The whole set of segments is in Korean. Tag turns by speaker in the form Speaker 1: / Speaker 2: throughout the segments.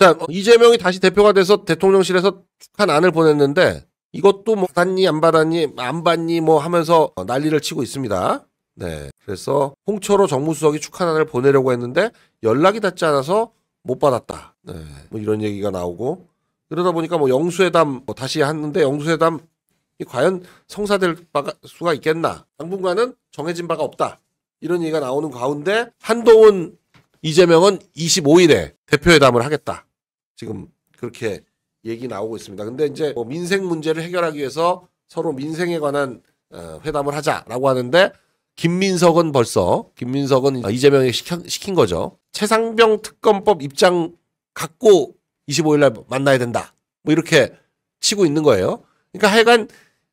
Speaker 1: 자, 어, 이재명이 다시 대표가 돼서 대통령실에서 축한 안을 보냈는데 이것도 뭐받니안 받았니 안 받니 뭐 하면서 어, 난리를 치고 있습니다. 네. 그래서 홍철호 정무수석이 축한 안을 보내려고 했는데 연락이 닿지 않아서 못 받았다. 네. 뭐 이런 얘기가 나오고 그러다 보니까 뭐 영수회담 뭐 다시 하는데 영수회담 이 과연 성사될 바가 수가 있겠나? 당분간은 정해진 바가 없다. 이런 얘기가 나오는 가운데 한동훈 이재명은 25일에 대표회담을 하겠다. 지금 그렇게 얘기 나오고 있습니다. 근데 이제 뭐 민생 문제를 해결하기 위해서 서로 민생에 관한 어, 회담을 하자라고 하는데 김민석은 벌써 김민석은 이재명이 시켜, 시킨 거죠. 최상병 특검법 입장 갖고 25일 날 만나야 된다. 뭐 이렇게 치고 있는 거예요. 그러니까 하여간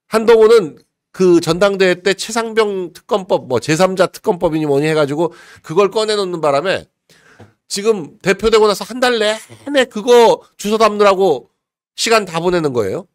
Speaker 1: 한동훈은 그 전당대회 때 최상병 특검법 뭐 제3자 특검법이니 뭐니 해가지고 그걸 꺼내놓는 바람에 지금 대표되고 나서 한 달 내내 그거 주소 담느라고 시간 다 보내는 거예요.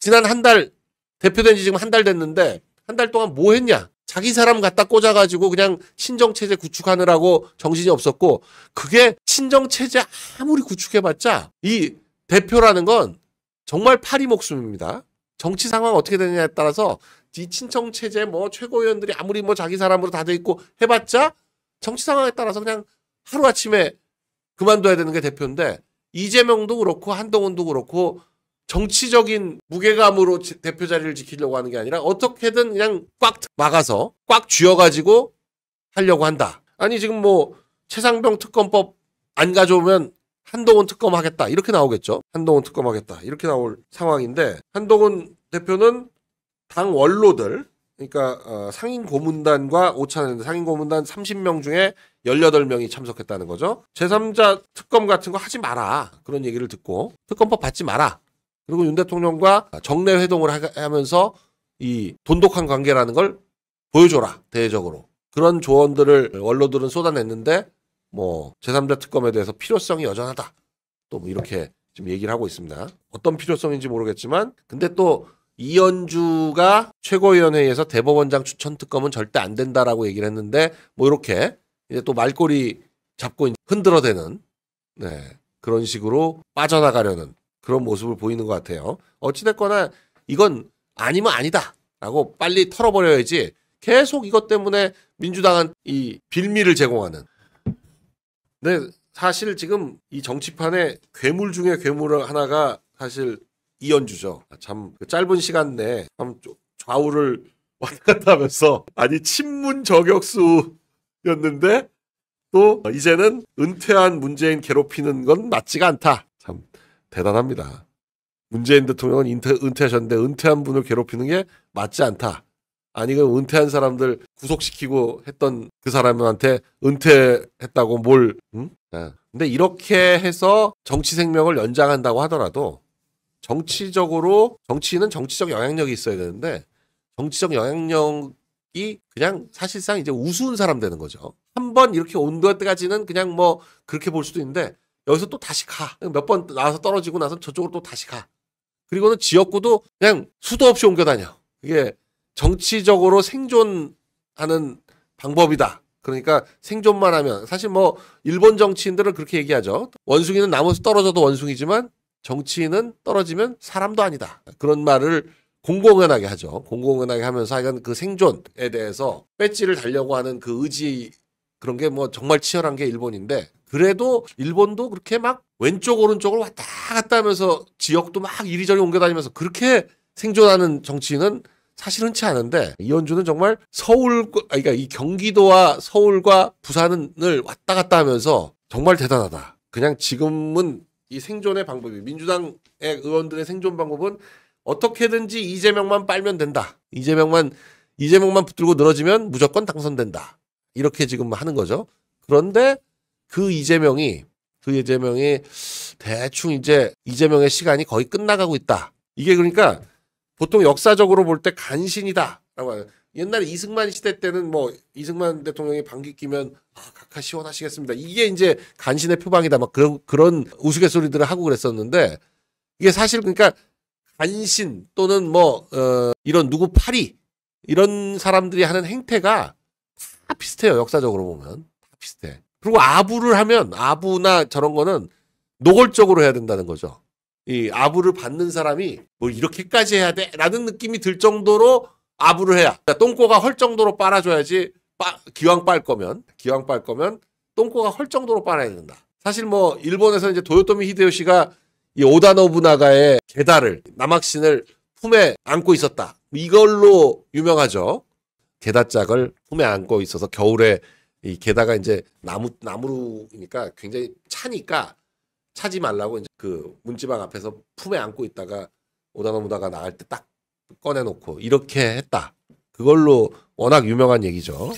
Speaker 1: 지난 한 달 대표된 지 지금 한 달 됐는데 한 달 동안 뭐 했냐? 자기 사람 갖다 꽂아가지고 그냥 신정체제 구축하느라고 정신이 없었고 그게 신정체제 아무리 구축해봤자 이 대표라는 건 정말 파리 목숨입니다. 정치 상황 어떻게 되느냐에 따라서 이 친정체제 뭐 최고위원들이 아무리 뭐 자기 사람으로 다 돼 있고 해봤자 정치 상황에 따라서 그냥 하루아침에 그만둬야 되는 게 대표인데 이재명도 그렇고 한동훈도 그렇고 정치적인 무게감으로 대표 자리를 지키려고 하는 게 아니라 어떻게든 그냥 꽉 막아서 꽉 쥐어가지고 하려고 한다. 아니 지금 뭐 최상병 특검법 안 가져오면 한동훈 특검 하겠다 이렇게 나오겠죠. 한동훈 특검 하겠다 이렇게 나올 상황인데 한동훈 대표는 당 원로들 그러니까 어, 상인 고문단과 오찬 상인 고문단 30명 중에 1 8 명이 참석했다는 거죠. 제3자 특검 같은 거 하지 마라. 그런 얘기를 듣고 특검법 받지 마라. 그리고 윤 대통령과 정례 회동을 하면서 이 돈독한 관계라는 걸 보여줘라. 대외적으로. 그런 조언들을 원로들은 쏟아냈는데 뭐 제3자 특검에 대해서 필요성이 여전하다. 또뭐 이렇게 지금 얘기를 하고 있습니다. 어떤 필요성인지 모르겠지만 근데 또 이현주가 최고위원회에서 대법원장 추천 특검은 절대 안 된다라고 얘기를 했는데 뭐 이렇게 이제 또 말꼬리 잡고 흔들어대는 네, 그런 식으로 빠져나가려는 그런 모습을 보이는 것 같아요. 어찌됐거나 이건 아니면 아니다라고 빨리 털어버려야지 계속 이것 때문에 민주당은 이 빌미를 제공하는. 근데 사실 지금 이 정치판에 괴물 중에 괴물 하나가 사실 이현주죠. 아, 참 그 짧은 시간 내에 참 좌우를 왔다 갔다 하면서 아니 친문 저격수 였는데 또 이제는 은퇴한 문재인 괴롭히는 건 맞지가 않다. 참 대단합니다. 문재인 대통령은 인퇴, 은퇴하셨는데 은퇴한 분을 괴롭히는 게 맞지 않다. 아니그 은퇴한 사람들 구속시키고 했던 그 사람한테 은퇴했다고 뭘 응? 네. 근데 이렇게 해서 정치 생명을 연장한다고 하더라도 정치적으로 정치인은 정치적 영향력이 있어야 되는데 정치적 영향력 이 그냥 사실상 이제 우스운 사람 되는 거죠. 한 번 이렇게 온도가 때까지는 그냥 뭐 그렇게 볼 수도 있는데 여기서 또 다시 가. 몇 번 나와서 떨어지고 나서 저쪽으로 또 다시 가. 그리고는 지역구도 그냥 수도 없이 옮겨 다녀. 그게 정치적으로 생존하는 방법이다. 그러니까 생존만 하면 사실 뭐 일본 정치인들을 그렇게 얘기하죠. 원숭이는 나무에서 떨어져도 원숭이지만 정치인은 떨어지면 사람도 아니다. 그런 말을 공공연하게 하죠. 공공연하게 하면서 하여간 그 생존에 대해서 배지를 달려고 하는 그 의지 그런 게 뭐 정말 치열한 게 일본인데 그래도 일본도 그렇게 막 왼쪽 오른쪽을 왔다 갔다 하면서 지역도 막 이리저리 옮겨다니면서 그렇게 생존하는 정치인은 사실 흔치 않은데 이현주는 정말 서울 아, 그러니까 이 경기도와 서울과 부산을 왔다 갔다 하면서 정말 대단하다. 그냥 지금은 이 생존의 방법이 민주당의 의원들의 생존 방법은 어떻게든지 이재명만 빨면 된다. 이재명만 이재명만 붙들고 늘어지면 무조건 당선된다. 이렇게 지금 하는 거죠. 그런데 그 이재명이 그 이재명이 대충 이제 이재명의 시간이 거의 끝나가고 있다. 이게 그러니까 보통 역사적으로 볼 때 간신이다라고 하는 옛날에 이승만 시대 때는 뭐 이승만 대통령이 방귀 끼면 아, 각하 시원하시겠습니다. 이게 이제 간신의 표방이다 막 그런 그런 우스갯소리들을 하고 그랬었는데 이게 사실 그러니까 간신 또는 뭐 어, 이런 누구 파리 이런 사람들이 하는 행태가 다 비슷해요 역사적으로 보면 다 비슷해 그리고 아부를 하면 아부나 저런 거는 노골적으로 해야 된다는 거죠 이 아부를 받는 사람이 뭐 이렇게까지 해야 돼 라는 느낌이 들 정도로 아부를 해야 그러니까 똥꼬가 헐 정도로 빨아줘야지 빠, 기왕 빨 거면 기왕 빨 거면 똥꼬가 헐 정도로 빨아야 된다 사실 뭐 일본에서 이제 도요토미 히데요시가 이 오다 노부나가의 게다를 남학신을 품에 안고 있었다. 이걸로 유명하죠. 게다짝을 품에 안고 있어서 겨울에 이 게다가 이제 나무 나무로니까 굉장히 차니까 차지 말라고 이제 그 문지방 앞에서 품에 안고 있다가 오다노무다가 나갈 때 딱 꺼내놓고 이렇게 했다. 그걸로 워낙 유명한 얘기죠.